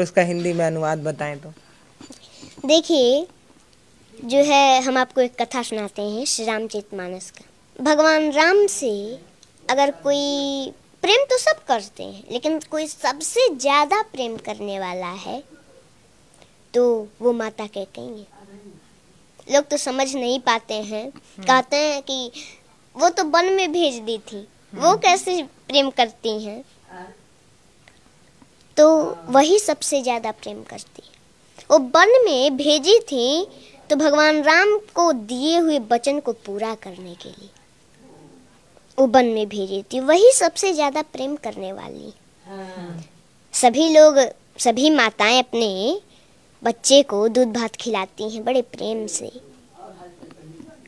उसका हिंदी में अनुवाद बताएं तो देखिए जो है हम आपको एक कथा सुनाते हैं श्री रामचरित मानस का भगवान राम से अगर कोई प्रेम तो सब करते हैं लेकिन कोई सबसे ज़्यादा प्रेम करने वाला है तो वो माता कह कहेंगे लोग तो समझ नहीं पाते हैं हम्म। कहते हैं कि वो तो वन में भेज दी थी वो हम्म। कैसे प्रेम करती हैं तो वही सबसे ज़्यादा प्रेम करती है वो वन में भेजी थी तो भगवान राम को दिए हुए वचन को पूरा करने के लिए वो वन में भेजी थी वही सबसे ज़्यादा प्रेम करने वाली सभी लोग सभी माताएं अपने बच्चे को दूध भात खिलाती हैं बड़े प्रेम से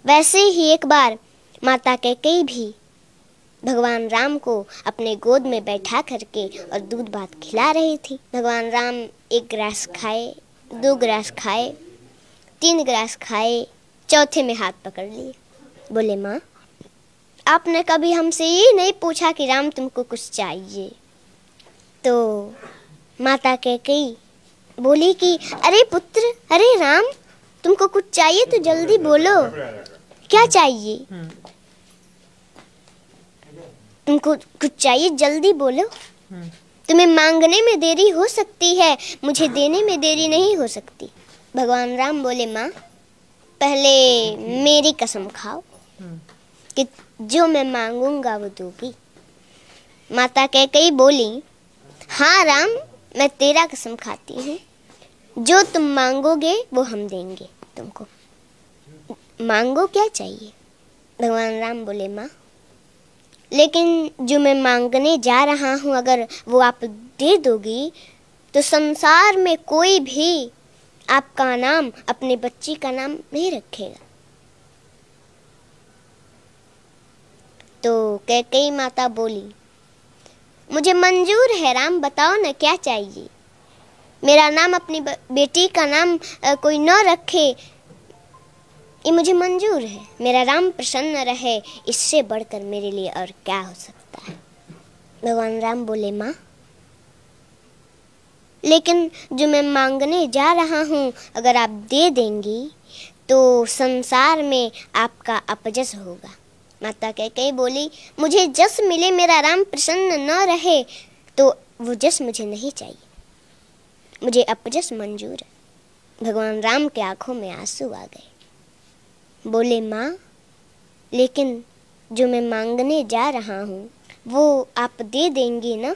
वैसे ही एक बार माता के कई भी भगवान राम को अपने गोद में बैठा करके और दूध भात खिला रही थी भगवान राम एक ग्रास खाए दो ग्रास खाए तीन ग्रास खाए चौथे में हाथ पकड़ लिए बोले माँ आपने कभी हमसे ये नहीं पूछा कि राम तुमको कुछ चाहिए तो माता कह गई बोली कि अरे पुत्र अरे राम तुमको कुछ चाहिए तो जल्दी बोलो क्या चाहिए हम्म। तुमको कुछ चाहिए जल्दी बोलो हम्म। तुम्हें मांगने में देरी हो सकती है मुझे देने में देरी नहीं हो सकती भगवान राम बोले माँ पहले मेरी कसम खाओ हम्म। कि जो मैं मांगूंगा वो दोगी माता कह कही बोली हाँ राम मैं तेरा कसम खाती हूँ जो तुम मांगोगे वो हम देंगे तुमको मांगो क्या चाहिए भगवान राम बोले माँ लेकिन जो मैं मांगने जा रहा हूँ अगर वो आप दे दोगी तो संसार में कोई भी आपका नाम अपने बच्ची का नाम नहीं रखेगा तो कह कई माता बोली मुझे मंजूर है राम बताओ ना क्या चाहिए मेरा नाम अपनी बेटी का नाम कोई न रखे ये मुझे मंजूर है मेरा राम प्रसन्न रहे इससे बढ़कर मेरे लिए और क्या हो सकता है भगवान राम बोले माँ लेकिन जो मैं मांगने जा रहा हूँ अगर आप दे देंगी तो संसार में आपका अपजस होगा माता कह कही बोली मुझे जस मिले मेरा राम प्रसन्न न रहे तो वो जस मुझे नहीं चाहिए मुझे अपजस मंजूर है भगवान राम के आंखों में आंसू आ गए बोले माँ लेकिन जो मैं मांगने जा रहा हूँ वो आप दे देंगे ना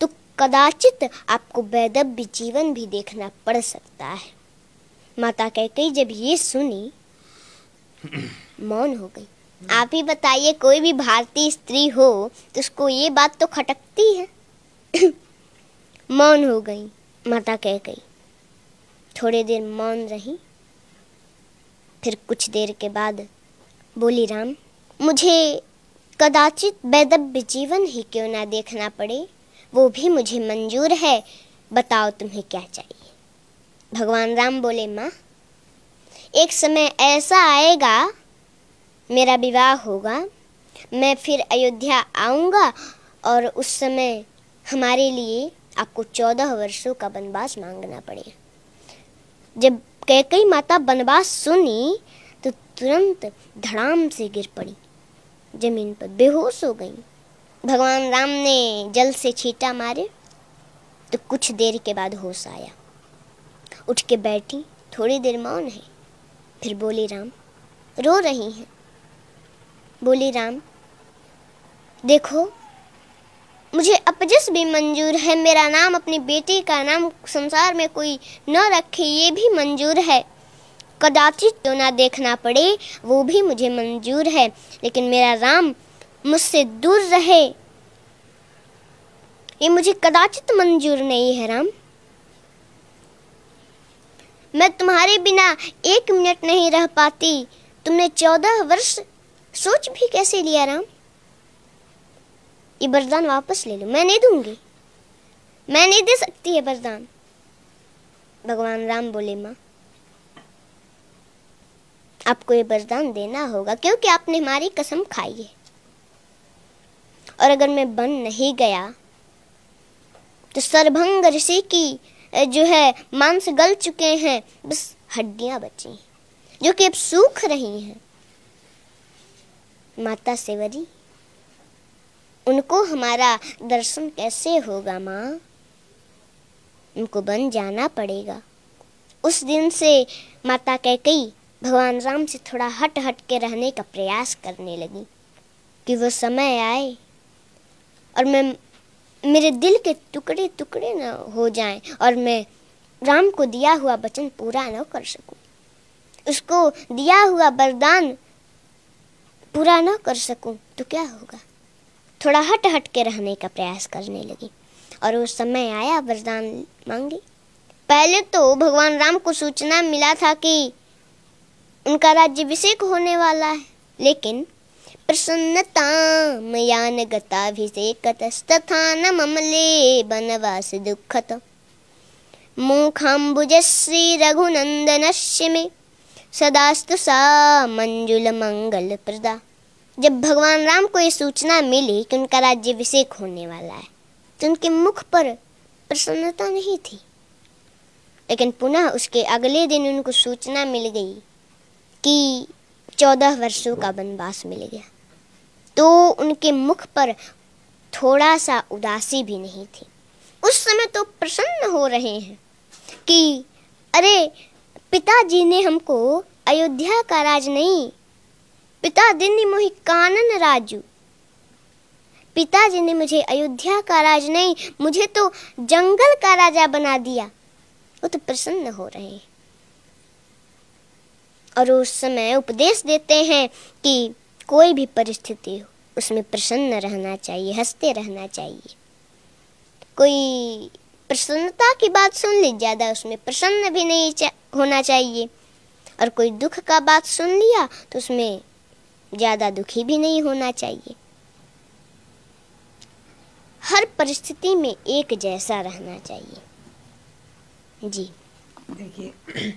तो कदाचित आपको वैदव्य जीवन भी देखना पड़ सकता है माता कही जब ये सुनी मौन हो गई आप ही बताइए कोई भी भारतीय स्त्री हो तो उसको ये बात तो खटकती है मौन हो गई माता कह गई थोड़ी देर मौन रही फिर कुछ देर के बाद बोली राम मुझे कदाचित वैदव्य जीवन ही क्यों ना देखना पड़े वो भी मुझे मंजूर है बताओ तुम्हें क्या चाहिए भगवान राम बोले माँ एक समय ऐसा आएगा मेरा विवाह होगा मैं फिर अयोध्या आऊँगा और उस समय हमारे लिए आपको चौदह वर्षों का वनवास मांगना पड़ेगा जब कैकई माता बनवास सुनी तो तुरंत धड़ाम से गिर पड़ी जमीन पर बेहोश हो गई भगवान राम ने जल से छीटा मारे तो कुछ देर के बाद होश आया उठ के बैठी थोड़ी देर मौन है फिर बोली राम रो रही हैं बोली राम देखो मुझे अपजस भी मंजूर है मेरा नाम अपनी बेटी का नाम संसार में कोई न रखे ये भी मंजूर है कदाचित तो ना देखना पड़े वो भी मुझे मंजूर है लेकिन मेरा राम मुझसे दूर रहे ये मुझे कदाचित मंजूर नहीं है राम मैं तुम्हारे बिना एक मिनट नहीं रह पाती तुमने चौदह वर्ष सोच भी कैसे लिया राम ये बरदान वापस ले लो मैं नहीं दूंगी मैं नहीं दे सकती है बरदान भगवान राम बोले माँ आपको ये बरदान देना होगा क्योंकि आपने हमारी कसम खाई है और अगर मैं बन नहीं गया तो सरभंग ऋषि की जो है मांस गल चुके हैं बस हड्डियां बची जो कि अब सूख रही हैं माता सेवरी उनको हमारा दर्शन कैसे होगा माँ उनको बन जाना पड़ेगा उस दिन से माता कैकई भगवान राम से थोड़ा हट हट के रहने का प्रयास करने लगी कि वो समय आए और मैं मेरे दिल के टुकड़े टुकड़े न हो जाएं और मैं राम को दिया हुआ वचन पूरा न कर सकूं उसको दिया हुआ वरदान पूरा न कर सकूं तो क्या होगा थोड़ा हट हट के रहने का प्रयास करने लगी और उस समय आया वरदान मांगी पहले तो भगवान राम को सूचना मिला था कि उनका राज्य अभिषेक होने वाला है लेकिन प्रसन्नता मयान गताभिषेक तस्थान ममले बनवास दुखत मुखाम्बुज श्री रघुनंदन श्य में सदास्तु सा मंजुल मंगल प्रदा जब भगवान राम को ये सूचना मिली कि उनका राज्य अभिषेक होने वाला है तो उनके मुख पर प्रसन्नता नहीं थी लेकिन पुनः उसके अगले दिन उनको सूचना मिल गई कि चौदह वर्षों का वनवास मिल गया तो उनके मुख पर थोड़ा सा उदासी भी नहीं थी उस समय तो प्रसन्न हो रहे हैं कि अरे पिताजी ने हमको अयोध्या का राज नहीं पिता दिन ने मुहि कानन राजू पिताजी ने मुझे अयोध्या का राज नहीं मुझे तो जंगल का राजा बना दिया वो तो प्रसन्न हो रहे हैं और उस समय उपदेश देते हैं कि कोई भी परिस्थिति हो उसमें प्रसन्न रहना चाहिए हंसते रहना चाहिए कोई प्रसन्नता की बात सुन ली ज़्यादा उसमें प्रसन्न भी नहीं चा, होना चाहिए और कोई दुख का बात सुन लिया तो उसमें ज़्यादा दुखी भी नहीं होना चाहिए हर परिस्थिति में एक जैसा रहना चाहिए जी देखिए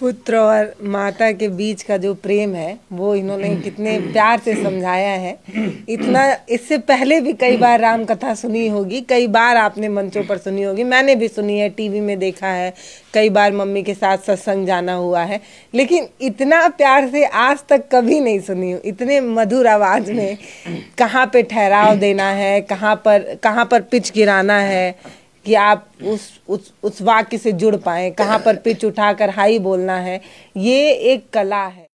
पुत्र और माता के बीच का जो प्रेम है वो इन्होंने कितने प्यार से समझाया है इतना इससे पहले भी कई बार राम कथा सुनी होगी कई बार आपने मंचों पर सुनी होगी मैंने भी सुनी है टीवी में देखा है कई बार मम्मी के साथ सत्संग जाना हुआ है लेकिन इतना प्यार से आज तक कभी नहीं सुनी हूँ इतने मधुर आवाज़ में कहाँ पे ठहराव देना है कहाँ पर कहाँ पर पिच गिराना है कि आप उस उस उस वाक्य से जुड़ पाए कहाँ पर पिच उठाकर हाई बोलना है ये एक कला है